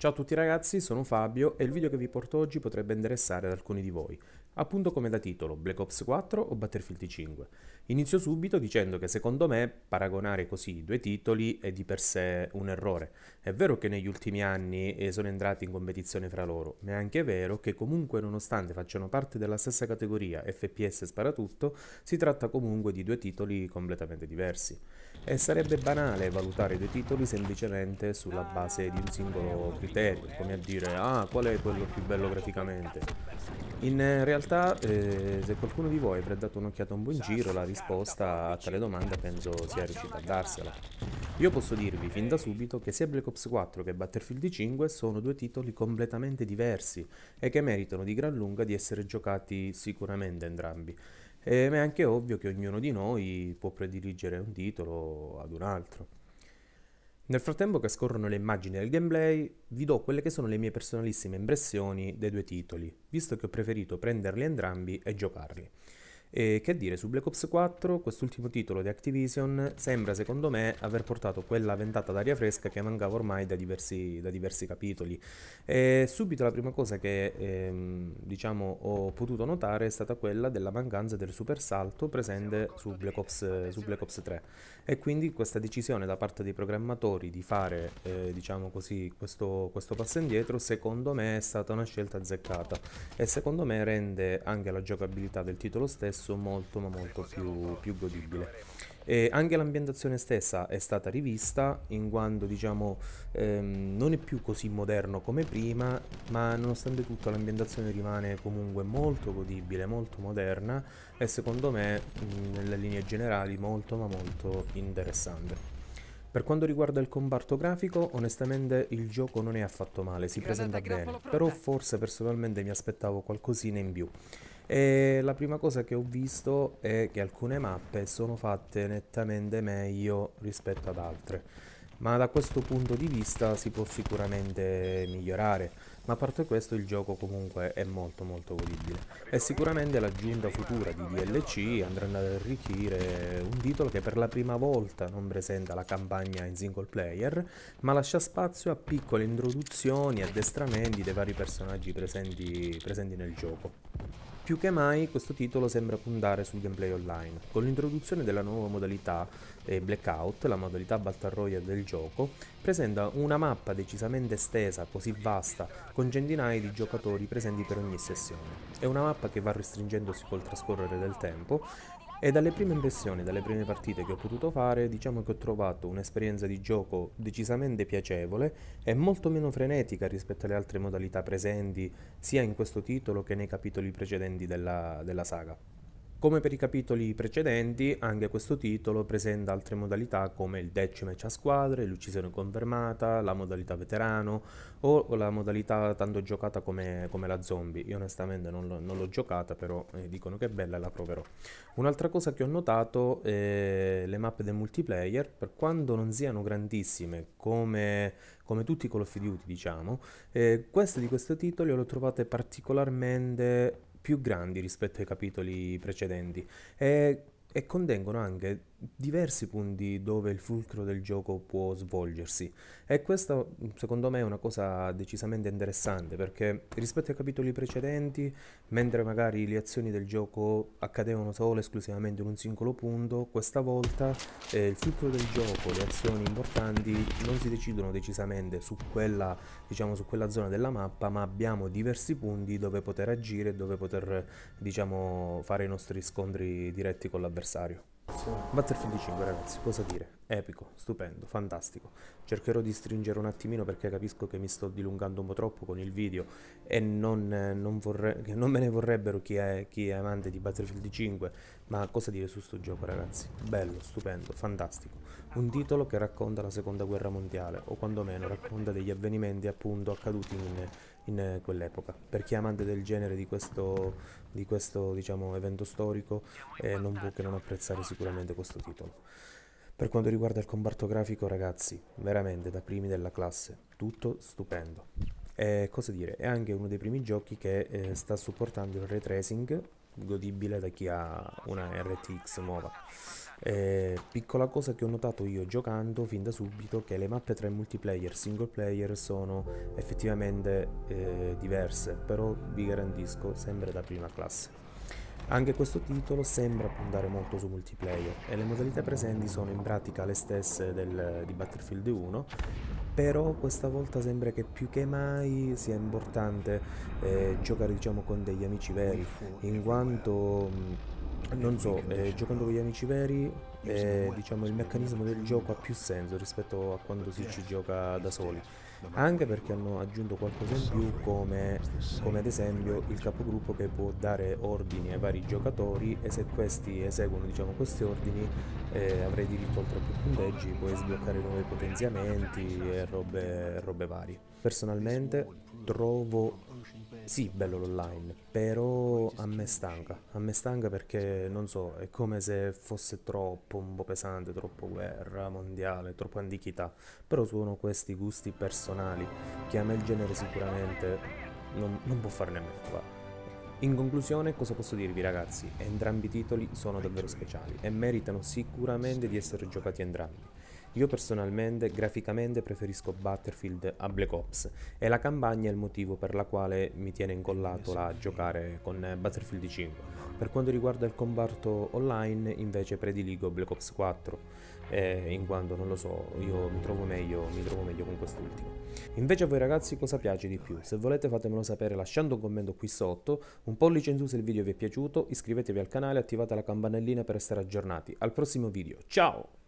Ciao a tutti ragazzi, sono Fabio e il video che vi porto oggi potrebbe interessare ad alcuni di voi, appunto come da titolo Black Ops 4 o Battlefield 5. Inizio subito dicendo che secondo me paragonare così i due titoli è di per sé un errore. È vero che negli ultimi anni eh, sono entrati in competizione fra loro, ma è anche vero che comunque nonostante facciano parte della stessa categoria FPS sparatutto, si tratta comunque di due titoli completamente diversi e sarebbe banale valutare dei titoli semplicemente sulla base di un singolo criterio, come a dire ah qual è quello più bello graficamente. In realtà eh, se qualcuno di voi avrà dato un'occhiata un po' in giro la risposta a tale domanda penso sia riuscita a darsela. Io posso dirvi fin da subito che sia Black Ops 4 che Battlefield 5 sono due titoli completamente diversi e che meritano di gran lunga di essere giocati sicuramente entrambi ma è anche ovvio che ognuno di noi può prediligere un titolo ad un altro. Nel frattempo che scorrono le immagini del gameplay, vi do quelle che sono le mie personalissime impressioni dei due titoli, visto che ho preferito prenderli entrambi e giocarli. E che dire su Black Ops 4? Quest'ultimo titolo di Activision sembra secondo me aver portato quella ventata d'aria fresca che mancava ormai da diversi, da diversi capitoli. E subito la prima cosa che ehm, diciamo, ho potuto notare è stata quella della mancanza del super salto presente su Black, Ops, su Black Ops, 3 e quindi questa decisione da parte dei programmatori di fare eh, diciamo così, questo, questo passo indietro secondo me è stata una scelta azzeccata e secondo me rende anche la giocabilità del titolo stesso stesso molto ma molto più, più godibile. E anche l'ambientazione stessa è stata rivista in quanto diciamo ehm, non è più così moderno come prima, ma nonostante tutto l'ambientazione rimane comunque molto godibile, molto moderna e secondo me mh, nelle linee generali molto ma molto interessante. Per quanto riguarda il comparto grafico, onestamente il gioco non è affatto male, si presenta bene, però forse personalmente mi aspettavo qualcosina in più. E la prima cosa che ho visto è che alcune mappe sono fatte nettamente meglio rispetto ad altre, ma da questo punto di vista si può sicuramente migliorare, ma a parte questo il gioco comunque è molto molto godibile e sicuramente l'aggiunta futura di DLC andranno ad arricchire un titolo che per la prima volta non presenta la campagna in single player, ma lascia spazio a piccole introduzioni e addestramenti dei vari personaggi presenti, presenti nel gioco. Più che mai questo titolo sembra puntare sul gameplay online. Con l'introduzione della nuova modalità eh, Blackout, la modalità Battle Royale del gioco, presenta una mappa decisamente estesa, così vasta, con centinaia di giocatori presenti per ogni sessione. È una mappa che va restringendosi col trascorrere del tempo, e dalle prime impressioni, dalle prime partite che ho potuto fare, diciamo che ho trovato un'esperienza di gioco decisamente piacevole e molto meno frenetica rispetto alle altre modalità presenti sia in questo titolo che nei capitoli precedenti della, della saga. Come per i capitoli precedenti, anche questo titolo presenta altre modalità come il death match a squadre, l'uccisione confermata, la modalità veterano o la modalità tanto giocata come, come la zombie. Io onestamente non, non l'ho giocata, però eh, dicono che è bella e la proverò. Un'altra cosa che ho notato è eh, le mappe del multiplayer, per quanto non siano grandissime come, come tutti i Call of Duty diciamo, eh, queste di questo titolo le ho trovate particolarmente più grandi rispetto ai capitoli precedenti e, e contengono anche diversi punti dove il fulcro del gioco può svolgersi e questa secondo me è una cosa decisamente interessante perché rispetto ai capitoli precedenti mentre magari le azioni del gioco accadevano solo esclusivamente in un singolo punto questa volta eh, il fulcro del gioco le azioni importanti non si decidono decisamente su quella diciamo su quella zona della mappa ma abbiamo diversi punti dove poter agire dove poter diciamo fare i nostri scontri diretti con l'avversario Battlefield 5 ragazzi, cosa dire? Epico, stupendo, fantastico. Cercherò di stringere un attimino perché capisco che mi sto dilungando un po' troppo con il video e non, non, vorre, non me ne vorrebbero chi è, chi è amante di Battlefield 5, ma cosa dire su sto gioco ragazzi? Bello, stupendo, fantastico. Un titolo che racconta la seconda guerra mondiale o quantomeno racconta degli avvenimenti appunto accaduti in in eh, quell'epoca. Per chi è amante del genere di questo, di questo diciamo, evento storico eh, non può che non apprezzare sicuramente questo titolo. Per quanto riguarda il comparto grafico ragazzi, veramente da primi della classe, tutto stupendo. E cosa dire, è anche uno dei primi giochi che eh, sta supportando il ray tracing godibile da chi ha una RTX nuova eh, piccola cosa che ho notato io giocando fin da subito che le mappe tra i multiplayer e single player sono effettivamente eh, diverse, però vi garantisco sempre da prima classe. Anche questo titolo sembra puntare molto su multiplayer e le modalità presenti sono in pratica le stesse del, di Battlefield 1, però questa volta sembra che più che mai sia importante eh, giocare diciamo, con degli amici veri, in quanto... Eh. Mh, non so, eh, giocando con gli amici veri, eh, diciamo, il meccanismo del gioco ha più senso rispetto a quando si ci gioca da soli. Anche perché hanno aggiunto qualcosa in più come, come ad esempio il capogruppo che può dare ordini ai vari giocatori e se questi eseguono diciamo, questi ordini eh, avrai diritto oltre a più punteggi, puoi sbloccare nuovi potenziamenti e robe, robe varie. Personalmente trovo sì, bello l'online, però a me stanca. A me stanca perché, non so, è come se fosse troppo, un po' pesante, troppo guerra mondiale, troppo antichità. Però sono questi gusti personali che a me il genere sicuramente non, non può farne a meno, va. In conclusione, cosa posso dirvi ragazzi? Entrambi i titoli sono davvero speciali e meritano sicuramente di essere giocati entrambi. Io personalmente graficamente preferisco Battlefield a Black Ops e la campagna è il motivo per la quale mi tiene incollato a giocare con Battlefield 5. Per quanto riguarda il comparto online invece prediligo Black Ops 4 eh, in quanto non lo so, io mi trovo meglio, mi trovo meglio con quest'ultimo. Invece a voi ragazzi cosa piace di più? Se volete fatemelo sapere lasciando un commento qui sotto, un pollice in su se il video vi è piaciuto, iscrivetevi al canale e attivate la campanellina per essere aggiornati. Al prossimo video, ciao!